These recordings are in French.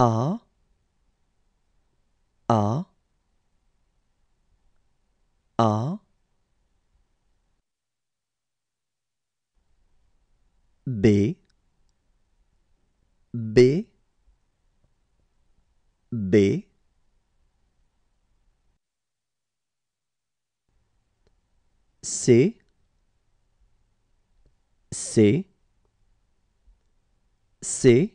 A A A B B B C C C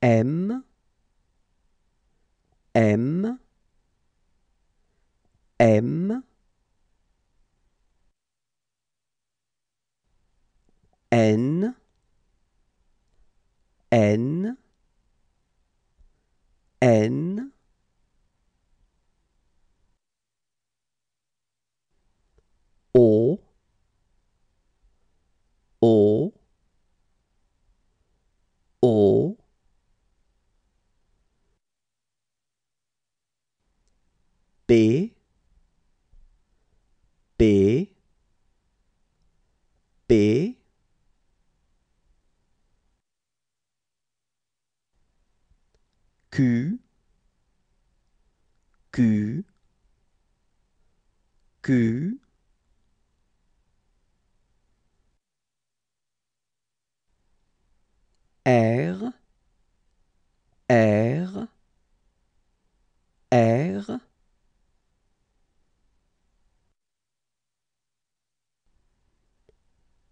M, M, M, N, N, N, bế bế bế cứ cứ cứ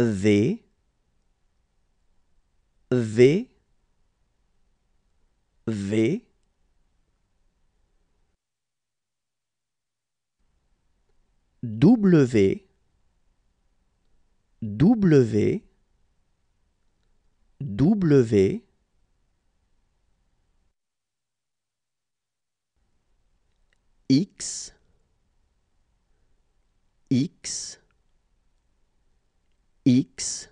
V V V W W W X X x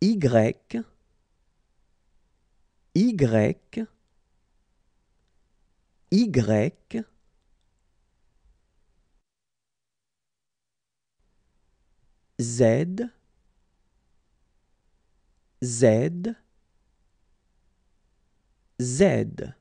y y y z z z